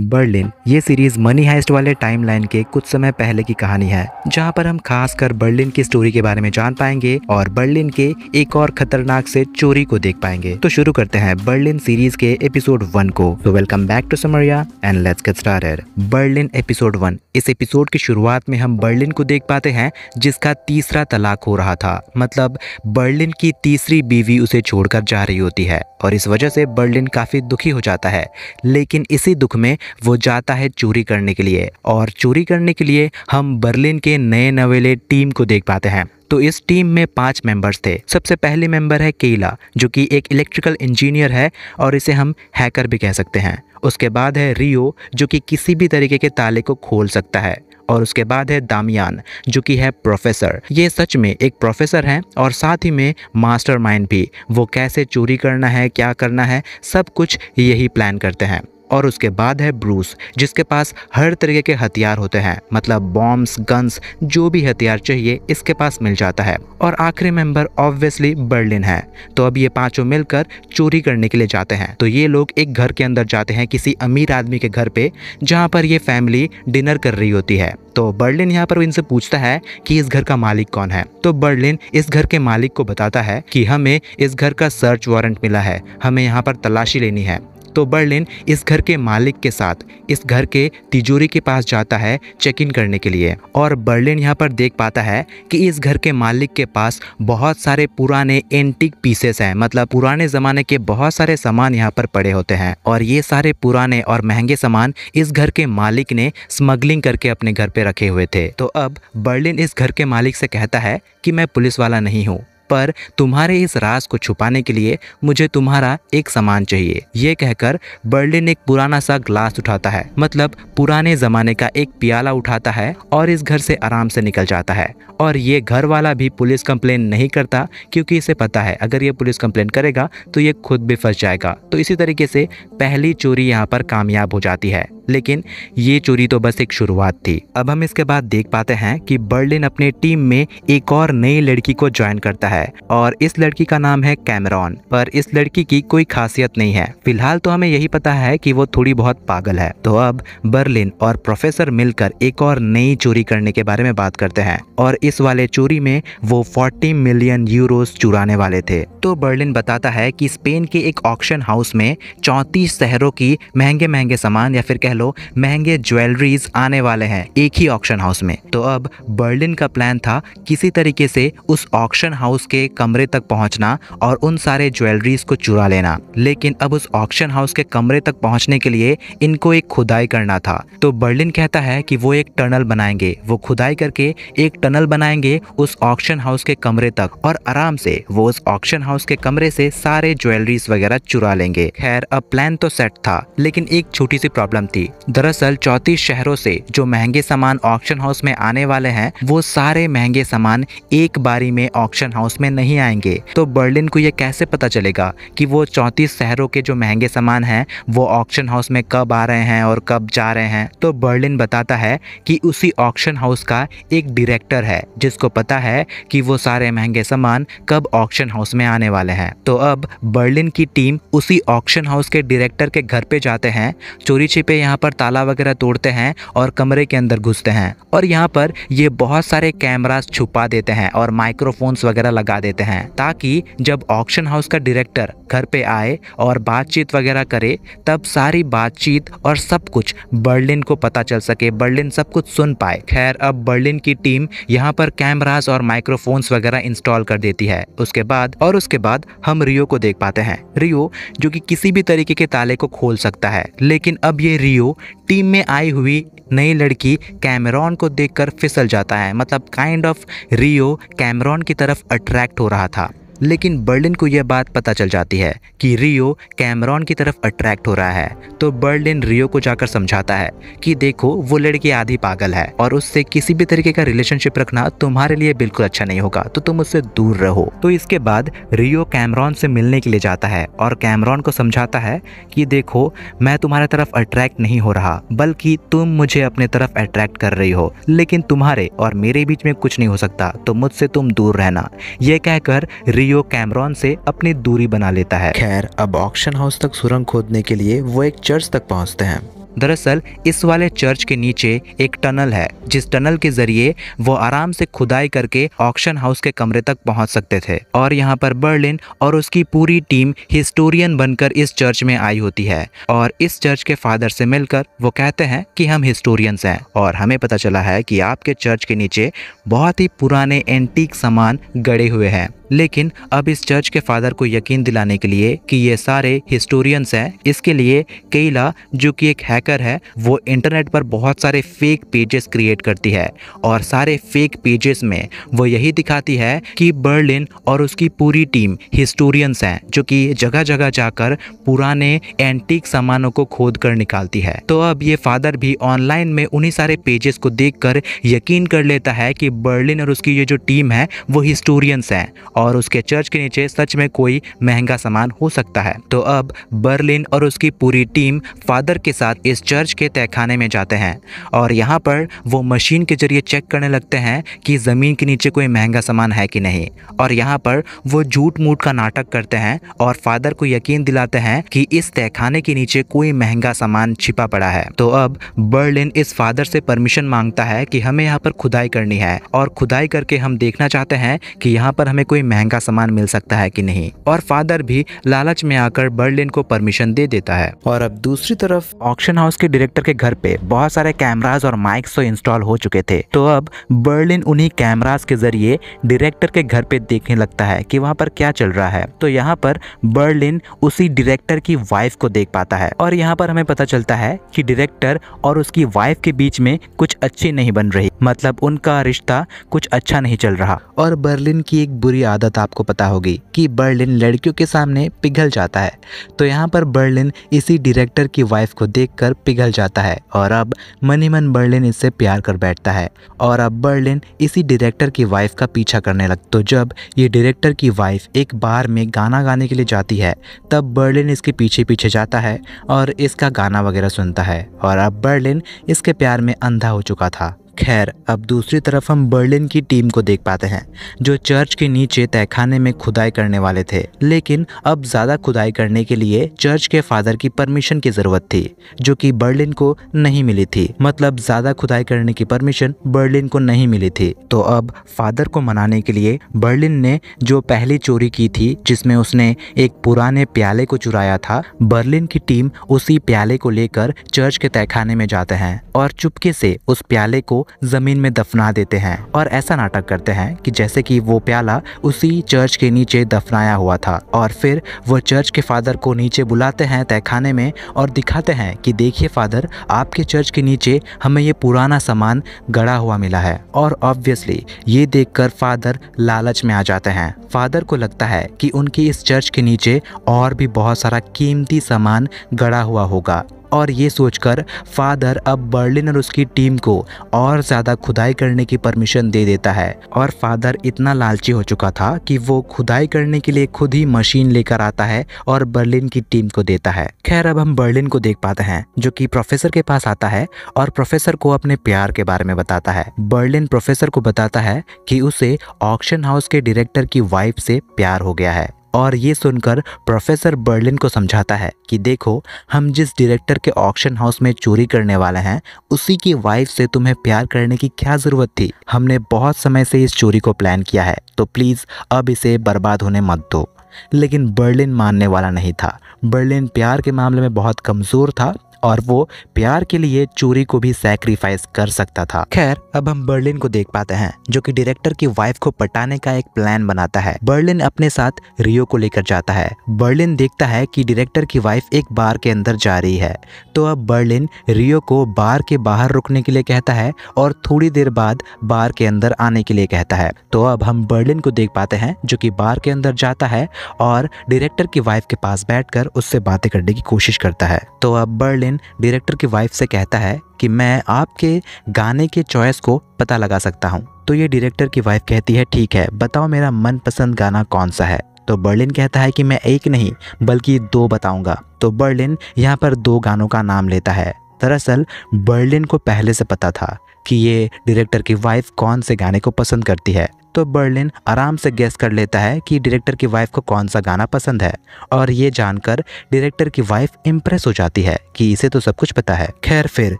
Berlin ये series money heist वाले timeline के कुछ समय पहले की कहानी है जहाँ पर हम खासकर बर्लिन की स्टोरी के बारे में जान पाएंगे और बर्लिन के एक और खतरनाक से चोरी को देख पाएंगे तो शुरू करते हैं बर्लिन सीरीज के एपिसोड वन को तो welcome back to Samaria and let's get started Berlin episode one इस एपिसोड की शुरुआत में हम बर्लिन को देख पाते हैं जिसका तीसरा तलाक हो रहा था मतलब बर्लिन की तीसरी बीवी उसे छोड़कर जा रही होती है और इस वजह से बर्लिन काफी दुखी हो जाता है लेकिन इसी दुख में वो जाता है चोरी करने के लिए और चोरी करने के लिए हम बर्लिन के नए नवेले टीम को देख पाते हैं तो इस टीम में पांच मेंबर्स थे सबसे पहले मेंबर है केला जो कि एक इलेक्ट्रिकल इंजीनियर है और इसे हम हैकर भी कह सकते हैं उसके बाद है रियो जो कि किसी भी तरीके के ताले को खोल सकता है और उसके बाद है दामियान जो कि है प्रोफेसर ये सच में एक प्रोफेसर हैं और साथ ही में मास्टरमाइंड भी वो कैसे चोरी करना है क्या करना है सब कुछ यही प्लान करते हैं और उसके बाद है ब्रूस जिसके पास हर तरीके के हथियार होते हैं मतलब बॉम्ब्स गन्स जो भी हथियार चाहिए इसके पास मिल जाता है और आखिरी मेंबर ऑब्वियसली बर्लिन है तो अब ये पांचों मिलकर चोरी करने के लिए जाते हैं तो ये लोग एक घर के अंदर जाते हैं किसी अमीर आदमी के घर पे जहाँ पर ये फैमिली डिनर कर रही होती है तो बर्लिन यहाँ पर इनसे पूछता है कि इस घर का मालिक कौन है तो बर्लिन इस घर के मालिक को बताता है कि हमें इस घर का सर्च वारंट मिला है हमें यहाँ पर तलाशी लेनी है तो बर्लिन इस घर के मालिक के साथ इस घर के तिजोरी के पास जाता है चेक इन करने के लिए और बर्लिन यहाँ पर देख पाता है कि इस घर के मालिक के पास बहुत सारे पुराने एंटिक पीसेस हैं मतलब पुराने ज़माने के बहुत सारे सामान यहाँ पर पड़े होते हैं और ये सारे पुराने और महंगे सामान इस घर के मालिक ने स्मगलिंग करके अपने घर पे रखे हुए थे तो अब बर्लिन इस घर के मालिक से कहता है कि मैं पुलिस वाला नहीं हूँ पर तुम्हारे इस राज को छुपाने के लिए मुझे तुम्हारा एक सामान चाहिए ये कहकर बर्लिन एक पुराना सा ग्लास उठाता है मतलब पुराने जमाने का एक प्याला उठाता है और इस घर से आराम से निकल जाता है और ये घर वाला भी पुलिस कंप्लेन नहीं करता क्योंकि इसे पता है अगर ये पुलिस कंप्लेन करेगा तो ये खुद भी फंस जाएगा तो इसी तरीके से पहली चोरी यहाँ पर कामयाब हो जाती है लेकिन ये चोरी तो बस एक शुरुआत थी अब हम इसके बाद देख पाते हैं कि बर्लिन अपने टीम में एक और नई लड़की को ज्वाइन करता है और इस लड़की का नाम है कैमरॉन पर इस लड़की की कोई खासियत नहीं है फिलहाल तो हमें यही पता है कि वो थोड़ी बहुत पागल है तो अब बर्लिन और प्रोफेसर मिलकर एक और नई चोरी करने के बारे में बात करते हैं और इस वाले चोरी में वो फोर्टी मिलियन यूरो चुराने वाले थे तो बर्लिन बताता है कि स्पेन के एक ऑक्शन हाउस में चौंतीस शहरों की महंगे महंगे सामान या फिर कह लो महंगे ज्वेलरीज आने वाले हैं एक ही ऑक्शन हाउस में तो अब बर्लिन का प्लान था किसी तरीके से उस ऑक्शन हाउस के कमरे तक पहुंचना और उन सारे ज्वेलरीज को चुरा लेना लेकिन अब उस ऑक्शन हाउस के कमरे तक पहुंचने के लिए इनको एक खुदाई करना था तो बर्लिन कहता है कि वो एक टनल बनाएंगे वो खुदाई करके एक टनल बनाएंगे उस ऑक्शन हाउस के कमरे तक और आराम से वो उस ऑक्शन हाउस के कमरे से सारे ज्वेलरीज वगैरह चुरा लेंगे खैर अब प्लान तो सेट था लेकिन एक छोटी सी प्रॉब्लम थी होगी दरअसल चौतीस शहरों से जो महंगे सामान ऑक्शन हाउस में आने वाले हैं वो सारे महंगे सामान एक बारी में ऑक्शन हाउस में नहीं आएंगे तो बर्लिन को ये कैसे पता चलेगा कि वो चौंतीस शहरों के जो महंगे सामान हैं वो ऑक्शन हाउस में कब आ रहे हैं और कब जा रहे हैं तो बर्लिन बताता है कि उसी ऑक्शन हाउस का एक डायरेक्टर है जिसको पता है कि वो सारे महंगे सामान कब ऑक्शन हाउस में आने वाले हैं तो अब बर्लिन की टीम उसी ऑक्शन हाउस के डायरेक्टर के घर पे जाते हैं चोरी छिपे यहाँ यहाँ पर ताला वगैरह तोड़ते हैं और कमरे के अंदर घुसते हैं और यहाँ पर ये बहुत सारे कैमराज छुपा देते हैं और माइक्रोफोन्स वगैरह लगा देते हैं ताकि जब ऑक्शन हाउस का डायरेक्टर घर पे आए और बातचीत वगैरह करे तब सारी बातचीत और सब कुछ बर्लिन को पता चल सके बर्लिन सब कुछ सुन पाए खैर अब बर्लिन की टीम यहाँ पर कैमराज और माइक्रोफोन्स वगैरह इंस्टॉल कर देती है उसके बाद और उसके बाद हम रियो को देख पाते हैं रियो जो कि किसी भी तरीके के ताले को खोल सकता है लेकिन अब ये रियो टीम में आई हुई नई लड़की कैमरॉन को देखकर फिसल जाता है मतलब काइंड ऑफ रियो कैमरॉन की तरफ अट्रैक्ट हो रहा था लेकिन बर्लिन को यह बात पता चल जाती है कि रियो कैमरॉन की तरफ अट्रैक्ट हो रहा है तो बर्लिन रियो को जाकर समझाता है कि देखो वो लड़की आधी पागल है और उससे किसी भी तरीके का रिलेशनशिप रखना तुम्हारे लिए बिल्कुल अच्छा नहीं होगा तो तुम उससे दूर रहो तो इसके बाद रियो कैमरॉन से मिलने के लिए जाता है और कैमरॉन को समझाता है कि देखो मैं तुम्हारे तरफ अट्रैक्ट नहीं हो रहा बल्कि तुम मुझे अपने तरफ अट्रैक्ट कर रही हो लेकिन तुम्हारे और मेरे बीच में कुछ नहीं हो सकता तो मुझसे तुम दूर रहना यह कहकर रियो रियो कैमरॉन से अपनी दूरी बना लेता है खैर अब ऑक्शन हाउस तक सुरंग खोदने के लिए वो एक चर्च तक पहुँचते हैं दरअसल इस वाले चर्च के नीचे एक टनल है जिस टनल के जरिए वो आराम से खुदाई करके ऑक्शन हाउस के कमरे तक पहुंच सकते थे और यहाँ पर बर्लिन और उसकी पूरी टीम हिस्टोरियन बनकर इस चर्च में आई होती है और इस चर्च के फादर से मिलकर वो कहते हैं कि हम हिस्टोरियंस हैं और हमें पता चला है कि आपके चर्च के नीचे बहुत ही पुराने एंटीक सामान गड़े हुए हैं लेकिन अब इस चर्च के फादर को यकीन दिलाने के लिए कि ये सारे हिस्टोरियंस हैं इसके लिए केला जो कि एक हैकर है वो इंटरनेट पर बहुत सारे फेक पेजेस क्रिएट करती है और सारे फेक पेजेस में वो यही दिखाती है कि बर्लिन और उसकी पूरी टीम हिस्टोरियंस हैं जो कि जगह जगह जाकर पुराने एंटीक सामानों को खोद कर निकालती है तो अब ये फादर भी ऑनलाइन में उन्हीं सारे पेजेस को कर यकीन कर लेता है कि बर्लिन और उसकी ये जो टीम है वो हिस्टोरियंस हैं और उसके चर्च के नीचे सच में कोई महंगा सामान हो सकता है तो अब बर्लिन और उसकी पूरी टीम फादर के साथ इस चर्च के तहखाने में जाते हैं और यहाँ पर वो मशीन के जरिए चेक करने लगते हैं कि ज़मीन के नीचे कोई महंगा सामान है कि नहीं और यहाँ पर वो झूठ मूठ का नाटक करते हैं और फादर को यकीन दिलाते हैं कि इस तहखाने के नीचे कोई महंगा सामान छिपा पड़ा है तो अब बर्लिन इस फादर से परमिशन मांगता है कि हमें यहाँ पर खुदाई करनी है और खुदाई करके हम देखना चाहते हैं कि यहाँ पर हमें कोई महंगा सामान मिल सकता है कि नहीं और फादर भी लालच में आकर बर्लिन को परमिशन दे देता है और अब दूसरी तरफ ऑक्शन हाउस के डायरेक्टर के घर पे बहुत सारे कैमराज और माइक्स तो इंस्टॉल हो चुके थे तो अब बर्लिन उन्ही कैमराज के जरिए डायरेक्टर के घर पे देखने लगता है की वहाँ पर क्या चल रहा है तो यहाँ पर बर्लिन उसी डायरेक्टर की वाइफ को देख पाता है और यहाँ पर हमें पता चलता है की डायरेक्टर और उसकी वाइफ के बीच में कुछ अच्छी नहीं बन रही मतलब उनका रिश्ता कुछ अच्छा नहीं चल रहा और बर्लिन की एक बुरी आदत आदत आपको पता होगी कि बर्लिन लड़कियों के सामने पिघल जाता है तो यहाँ पर बर्लिन इसी डायरेक्टर की वाइफ को देखकर पिघल जाता है और अब मनी मन बर्लिन इससे प्यार कर बैठता है और अब बर्लिन इसी डायरेक्टर की वाइफ का पीछा करने लगता तो जब ये डायरेक्टर की वाइफ एक बार में गाना गाने के लिए जाती है तब बर्लिन इसके पीछे पीछे जाता है और इसका गाना वगैरह सुनता है और अब बर्लिन इसके प्यार में अंधा हो चुका था खैर अब दूसरी तरफ हम बर्लिन की टीम को देख पाते हैं जो चर्च के नीचे तहखाने में खुदाई करने वाले थे लेकिन अब ज़्यादा खुदाई करने के लिए चर्च के फादर की परमिशन की ज़रूरत थी जो कि बर्लिन को नहीं मिली थी मतलब ज़्यादा खुदाई करने की परमिशन बर्लिन को नहीं मिली थी तो अब फादर को मनाने के लिए बर्लिन ने जो पहली चोरी की थी जिसमें उसने एक पुराने प्याले को चुराया था बर्लिन की टीम उसी प्याले को लेकर चर्च के तहखाने में जाते हैं और चुपके से उस प्याले को जमीन में दफना देते हैं और ऐसा नाटक करते हैं कि जैसे कि वो प्याला उसी चर्च के नीचे दफनाया हुआ था और फिर वो चर्च के फादर को नीचे बुलाते हैं तहखाने में और दिखाते हैं कि देखिए फादर आपके चर्च के नीचे हमें ये पुराना सामान गड़ा हुआ मिला है और ऑब्वियसली ये देख फादर लालच में आ जाते हैं फादर को लगता है कि उनकी इस चर्च के नीचे और भी बहुत सारा कीमती सामान गड़ा हुआ होगा और ये सोचकर फादर अब बर्लिन और उसकी टीम को और ज़्यादा खुदाई करने की परमिशन दे देता है और फादर इतना लालची हो चुका था कि वो खुदाई करने के लिए खुद ही मशीन लेकर आता है और बर्लिन की टीम को देता है खैर अब हम बर्लिन को देख पाते हैं जो कि प्रोफेसर के पास आता है और प्रोफेसर को अपने प्यार के बारे में बताता है बर्लिन प्रोफेसर को बताता है कि उसे ऑक्शन हाउस के डायरेक्टर की वाइफ से प्यार हो गया है और ये सुनकर प्रोफेसर बर्लिन को समझाता है कि देखो हम जिस डायरेक्टर के ऑक्शन हाउस में चोरी करने वाले हैं उसी की वाइफ से तुम्हें प्यार करने की क्या ज़रूरत थी हमने बहुत समय से इस चोरी को प्लान किया है तो प्लीज़ अब इसे बर्बाद होने मत दो लेकिन बर्लिन मानने वाला नहीं था बर्लिन प्यार के मामले में बहुत कमज़ोर था और वो प्यार के लिए चोरी को भी सैक्रिफाइस कर सकता था खैर अब हम बर्लिन को देख पाते हैं जो कि डायरेक्टर की वाइफ को पटाने का एक प्लान बनाता है बर्लिन अपने साथ रियो को लेकर जाता है बर्लिन देखता है कि डायरेक्टर की वाइफ एक बार के अंदर जा रही है तो अब बर्लिन रियो को बार के बाहर रुकने के लिए कहता है और थोड़ी देर बाद बार के अंदर आने के लिए कहता है तो अब हम बर्लिन को देख पाते हैं जो कि बार के अंदर जाता है और डायरेक्टर की वाइफ के पास बैठकर उससे बातें करने की कोशिश करता है तो अब बर्लिन रोहन डायरेक्टर की वाइफ से कहता है कि मैं आपके गाने के चॉइस को पता लगा सकता हूँ तो ये डायरेक्टर की वाइफ कहती है ठीक है बताओ मेरा मनपसंद गाना कौन सा है तो बर्लिन कहता है कि मैं एक नहीं बल्कि दो बताऊंगा तो बर्लिन यहाँ पर दो गानों का नाम लेता है दरअसल बर्लिन को पहले से पता था कि ये डायरेक्टर की वाइफ कौन से गाने को पसंद करती है तो बर्लिन आराम से गैस कर लेता है कि डायरेक्टर की वाइफ को कौन सा गाना पसंद है और ये जानकर डायरेक्टर की वाइफ इम्प्रेस हो जाती है कि इसे तो सब कुछ पता है खैर फिर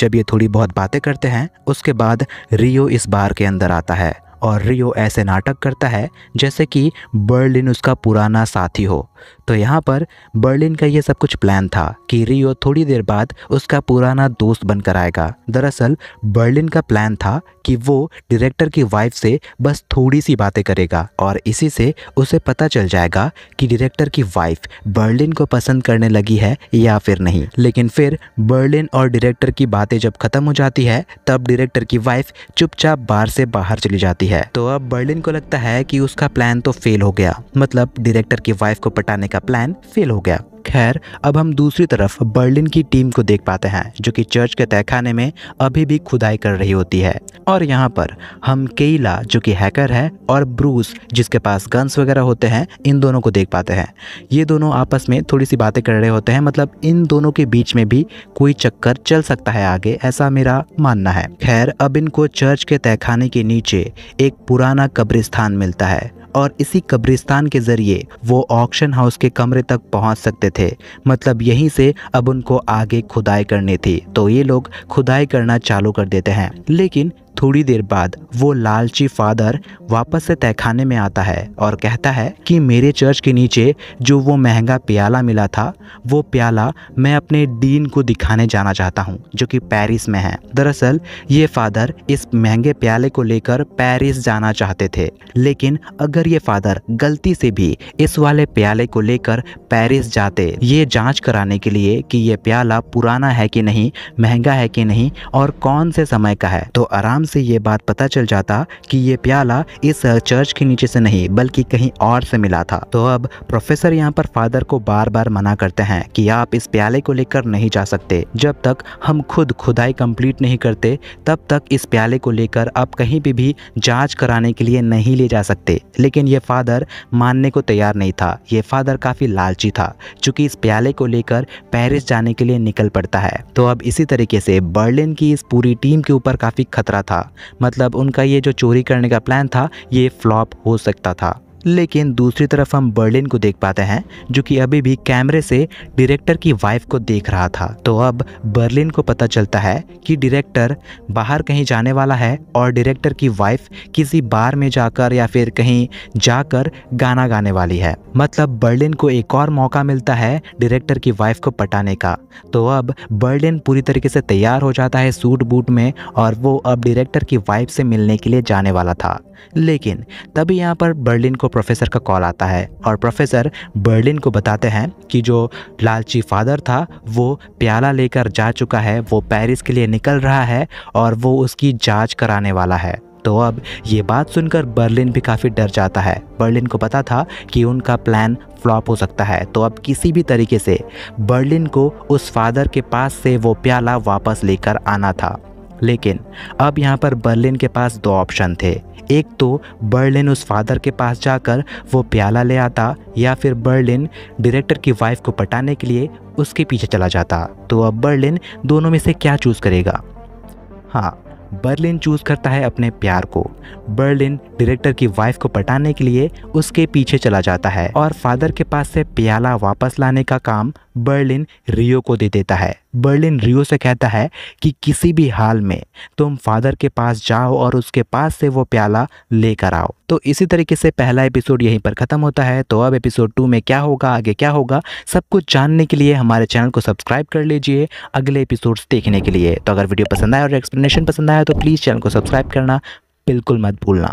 जब ये थोड़ी बहुत बातें करते हैं उसके बाद रियो इस बार के अंदर आता है और रियो ऐसे नाटक करता है जैसे कि बर्लिन उसका पुराना साथी हो तो यहाँ पर बर्लिन का ये सब कुछ प्लान था कि रियो थोड़ी देर बाद उसका पुराना दोस्त बनकर आएगा दरअसल बर्लिन का प्लान था कि वो डायरेक्टर की वाइफ से बस थोड़ी सी बातें करेगा और इसी से उसे पता चल जाएगा कि डायरेक्टर की वाइफ बर्लिन को पसंद करने लगी है या फिर नहीं लेकिन फिर बर्लिन और डायरेक्टर की बातें जब खत्म हो जाती है तब डायरेक्टर की वाइफ चुपचाप बार से बाहर चली जाती है है तो अब बर्लिन को लगता है कि उसका प्लान तो फेल हो गया मतलब डायरेक्टर की वाइफ को पटाने का प्लान फेल हो गया खैर अब हम दूसरी तरफ बर्लिन की टीम को देख पाते हैं जो कि चर्च के तहखाने में अभी भी खुदाई कर रही होती है और यहाँ पर हम केला जो कि हैकर है और ब्रूस जिसके पास गन्स वगैरह होते हैं इन दोनों को देख पाते हैं ये दोनों आपस में थोड़ी सी बातें कर रहे होते हैं मतलब इन दोनों के बीच में भी कोई चक्कर चल सकता है आगे ऐसा मेरा मानना है खैर अब इनको चर्च के तहखाने के नीचे एक पुराना कब्रिस्तान मिलता है और इसी कब्रिस्तान के ज़रिए वो ऑक्शन हाउस के कमरे तक पहुंच सकते थे मतलब यहीं से अब उनको आगे खुदाई करनी थी तो ये लोग खुदाई करना चालू कर देते हैं लेकिन थोड़ी देर बाद वो लालची फादर वापस से तहखाने में आता है और कहता है कि मेरे चर्च के नीचे जो वो महंगा प्याला मिला था वो प्याला मैं अपने डीन को दिखाने जाना चाहता हूँ जो कि पेरिस में है दरअसल ये फादर इस महंगे प्याले को लेकर पेरिस जाना चाहते थे लेकिन अगर ये फादर गलती से भी इस वाले प्याले को लेकर पेरिस जाते ये जाँच कराने के लिए कि ये प्याला पुराना है कि नहीं महंगा है कि नहीं और कौन से समय का है तो आराम से ये बात पता चल जाता कि ये प्याला इस चर्च के नीचे से नहीं बल्कि कहीं और से मिला था तो अब प्रोफेसर यहाँ पर फादर को बार बार मना करते हैं कि आप इस प्याले को लेकर नहीं जा सकते जब तक हम खुद खुदाई कंप्लीट नहीं करते तब तक इस प्याले को लेकर आप कहीं भी, भी जांच कराने के लिए नहीं ले जा सकते लेकिन ये फादर मानने को तैयार नहीं था ये फादर काफ़ी लालची था चूंकि इस प्याले को लेकर पेरिस जाने के लिए निकल पड़ता है तो अब इसी तरीके से बर्लिन की इस पूरी टीम के ऊपर काफ़ी खतरा था था मतलब उनका ये जो चोरी करने का प्लान था ये फ्लॉप हो सकता था लेकिन दूसरी तरफ हम बर्लिन को देख पाते हैं जो कि अभी भी कैमरे से डायरेक्टर की वाइफ को देख रहा था तो अब बर्लिन को पता चलता है कि डायरेक्टर बाहर कहीं जाने वाला है और डायरेक्टर की वाइफ किसी बार में जाकर या फिर कहीं जाकर गाना गाने वाली है मतलब बर्लिन को एक और मौका मिलता है डायरेक्टर की वाइफ को पटाने का तो अब बर्लिन पूरी तरीके से तैयार हो जाता है सूट बूट में और वो अब डायरेक्टर की वाइफ से मिलने के लिए जाने वाला था लेकिन तभी यहाँ पर बर्लिन को प्रोफेसर का कॉल आता है और प्रोफेसर बर्लिन को बताते हैं कि जो लालची फादर था वो प्याला लेकर जा चुका है वो पेरिस के लिए निकल रहा है और वो उसकी जांच कराने वाला है तो अब ये बात सुनकर बर्लिन भी काफ़ी डर जाता है बर्लिन को पता था कि उनका प्लान फ्लॉप हो सकता है तो अब किसी भी तरीके से बर्लिन को उस फादर के पास से वो प्याला वापस लेकर आना था लेकिन अब यहाँ पर बर्लिन के पास दो ऑप्शन थे एक तो बर्लिन उस फादर के पास जाकर वो प्याला ले आता या फिर बर्लिन डायरेक्टर की वाइफ को पटाने के लिए उसके पीछे चला जाता तो अब बर्लिन दोनों में से क्या चूज़ करेगा हाँ बर्लिन चूज़ करता है अपने प्यार को बर्लिन डायरेक्टर की वाइफ को पटाने के लिए उसके पीछे चला जाता है और फादर के पास से प्याला वापस लाने का काम बर्लिन रियो को दे देता है बर्लिन रियो से कहता है कि किसी भी हाल में तुम फादर के पास जाओ और उसके पास से वो प्याला लेकर आओ तो इसी तरीके से पहला एपिसोड यहीं पर ख़त्म होता है तो अब एपिसोड टू में क्या होगा आगे क्या होगा सब कुछ जानने के लिए हमारे चैनल को सब्सक्राइब कर लीजिए अगले एपिसोड्स देखने के लिए तो अगर वीडियो पसंद आए और एक्सप्लेनेशन पसंद आया तो प्लीज़ चैनल को सब्सक्राइब करना बिल्कुल मत भूलना